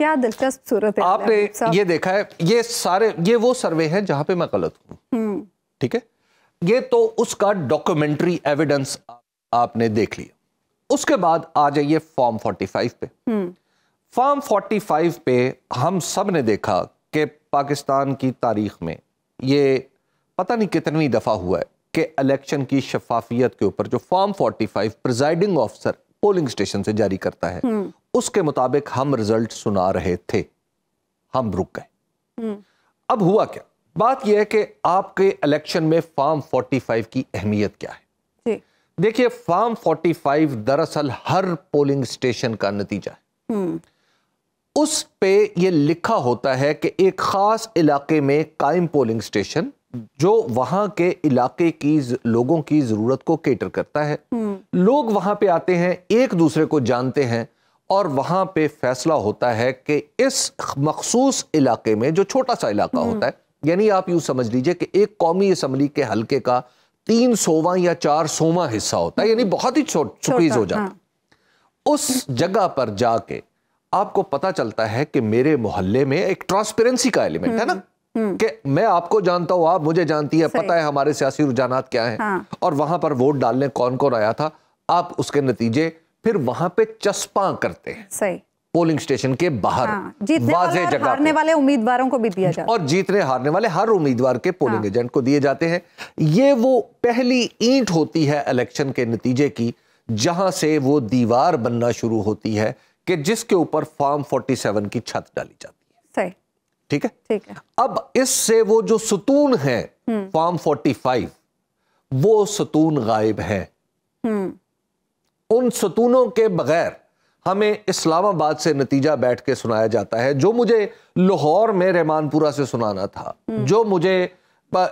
क्या दिलचस्प सूरत है आपने ये देखा है ये सारे ये वो सर्वे है जहां पे मैं गलत हूँ हम्म। ठीक है ये तो उसका डॉक्यूमेंट्री एविडेंस आपने देख लिया उसके बाद आ जाइए फॉर्म 45 पे फॉर्म हम्म। 45 पे हम सब ने देखा कि पाकिस्तान की तारीख में ये पता नहीं कितनी दफ़ा हुआ है कि इलेक्शन की शफाफियत के ऊपर जो form 45 presiding officer polling station से जारी करता है हम्म। उसके मुताबिक हम रिजल्ट सुना रहे थे हम रुक गए हम्म। अब हुआ क्या बात यह है कि आपके इलेक्शन में फॉर्म 45 की अहमियत क्या है देखिए फॉर्म 45 दरअसल हर पोलिंग स्टेशन का नतीजा है हम्म। उस पे ये लिखा होता है कि एक खास इलाके में कायम पोलिंग स्टेशन जो वहां के इलाके की लोगों की जरूरत को केटर करता है हम्म। लोग वहां पे आते हैं एक दूसरे को जानते हैं और वहाँ पे फैसला होता है कि इस मखसूस इलाके में जो छोटा सा इलाका हम्म। होता है यानी आप यूँ समझ लीजिए कि एक कौमी असम्बली के हल्के का तीन सोवा या चार सोवा हिस्सा होता है यानी हम्म। बहुत ही छुपीज हो हाँ। जाता है हाँ। उस जगह पर जाके आपको पता चलता है कि मेरे मोहल्ले में एक ट्रांसपेरेंसी का एलिमेंट है ना हम्म, कि मैं आपको जानता हूं आप मुझे जानती है पता है हमारे सियासी रुझान क्या है हाँ। और वहां पर वोट डालने कौन कौन आया था आप उसके नतीजे फिर वहां पे चस्पा करते हैं सही पोलिंग स्टेशन के बाहर हाँ, जीतने वाले जगह हारने वाले उम्मीदवारों को भी दिया जाता और जीतने हारने वाले हर उम्मीदवार के पोलिंग हाँ, एजेंट को दिए जाते हैं ये वो पहली ईंट होती है इलेक्शन के नतीजे की जहां से वो दीवार बनना शुरू होती है कि जिसके ऊपर फॉर्म 47 की छत डाली जाती है सही ठीक है ठीक है अब इससे वो जो सुतून है हम्म। फॉर्म फोर्टी वो सुतून गायब है हम्म। उन सतूनों के बगैर हमें इस्लामाबाद से नतीजा बैठ के सुनाया जाता है जो मुझे लाहौर में रहमानपुरा से सुनाना था जो मुझे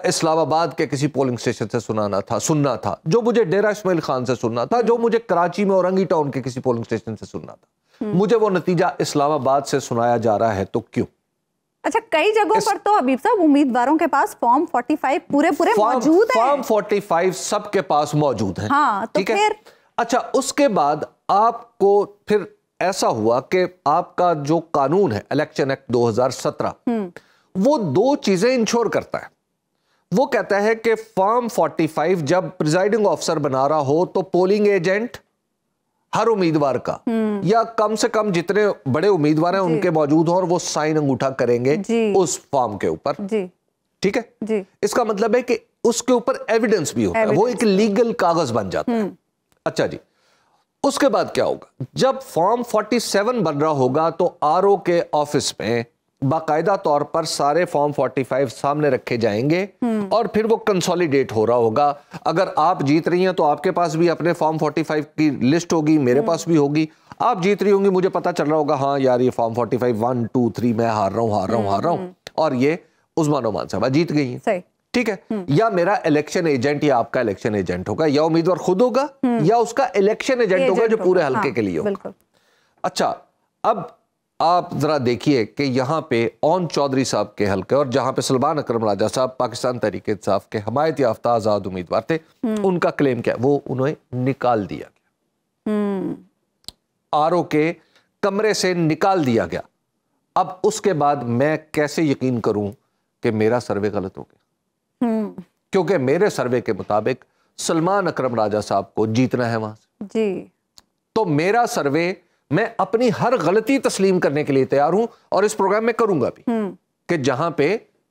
इस्लामाबाद के किसी पोलिंग स्टेशन से सुनाना था सुनना था जो मुझे डेरा इसमाइल खान से सुनना था जो मुझे कराची में औरंगी टाउन के किसी पोलिंग स्टेशन से सुनना था हम्म। मुझे वो नतीजा इस्लामाबाद से सुनाया जा रहा है तो क्यों अच्छा कई जगहों पर तो अबीब साहब उम्मीदवारों के पास फॉर्म 45 पूरे पूरे मौजूद है फॉर्म 45 सबके पास मौजूद है हाँ, तो ठीक है अच्छा उसके बाद आपको फिर ऐसा हुआ कि आपका जो कानून है इलेक्शन एक्ट 2017 वो दो चीजें इंश्योर करता है वो कहता है कि फॉर्म 45 जब प्रिजाइडिंग ऑफिसर बना रहा हो तो पोलिंग एजेंट हर उम्मीदवार का हम्म। या कम से कम जितने बड़े उम्मीदवार हैं उनके मौजूद हो और वो साइन अंगूठा करेंगे उस फॉर्म के ऊपर ठीक है जी। इसका मतलब है कि उसके ऊपर एविडेंस भी होता है वो एक लीगल कागज बन जाता है हम्म। अच्छा जी उसके बाद क्या होगा जब फॉर्म 47 बन रहा होगा तो आर के ऑफिस में बाकायदा तौर पर सारे फॉर्म 45 सामने रखे जाएंगे हम्म। और फिर वो कंसोलिडेट हो रहा होगा अगर आप जीत रही हैं तो आपके पास भी अपने फॉर्म 45 की लिस्ट होगी मेरे हम्म। पास भी होगी आप जीत रही होंगी मुझे पता चल रहा होगा हाँ यार ये फॉर्म 45 वन टू थ्री मैं हार रहा हूँ हार रहा हूँ हार रहा हूँ हम्म। और ये उस्मान उमान साहब जीत गई है ठीक है या मेरा इलेक्शन एजेंट या आपका इलेक्शन एजेंट होगा या उम्मीदवार खुद होगा हम्म। या उसका इलेक्शन एजेंट होगा जो पूरे हल्के हाँ, के लिए होगा अच्छा अब आप जरा देखिए कि यहाँ पे ओन चौधरी साहब के हल्के और जहां पे सलमान अक्रम राजा साहब पाकिस्तान तरीके साफ के हमायत याफ्ता आजाद उम्मीदवार थे हम्म। उनका क्लेम क्या वो उन्हें निकाल दिया गया हम्म। आर के कमरे से निकाल दिया गया अब उसके बाद मैं कैसे यकीन करूं कि मेरा सर्वे गलत हो गया हम्म। क्योंकि मेरे सर्वे के मुताबिक सलमान अकरम राजा साहब को जीतना है वहां से जी तो मेरा सर्वे मैं अपनी हर गलती तस्लीम करने के लिए तैयार हूं और इस प्रोग्राम में करूंगा भी हम्म। कि जहां पे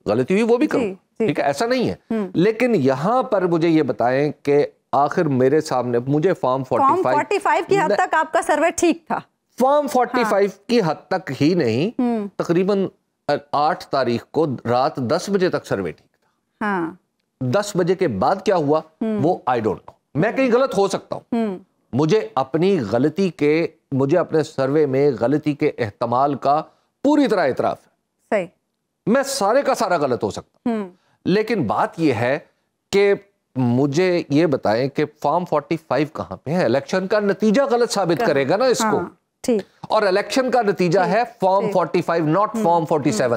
गलती हुई वो भी करूंगा ठीक है ऐसा नहीं है हम्म। लेकिन यहां पर मुझे ये बताएं कि आखिर मेरे सामने मुझे फॉर्म फोर्टी फाइव की हद तक आपका सर्वे ठीक था फॉर्म हाँ। फोर्टी हाँ। की हद तक ही नहीं तकरीबन आठ तारीख को रात दस बजे तक सर्वे ठीक हाँ। दस बजे के बाद क्या हुआ हम्म। वो आई डोंट नो मैं कहीं गलत हो सकता हूँ हम्म। मुझे अपनी गलती के मुझे अपने सर्वे में गलती के एहतमाल का पूरी तरह इतराफ है सही मैं सारे का सारा गलत हो सकता हम्म। लेकिन बात यह है कि मुझे ये बताएं कि फॉर्म 45 कहां पर है इलेक्शन का नतीजा गलत साबित हाँ। करेगा ना इसको हाँ, ठीक और इलेक्शन का नतीजा है फॉर्म 45 नॉट फॉर्म 47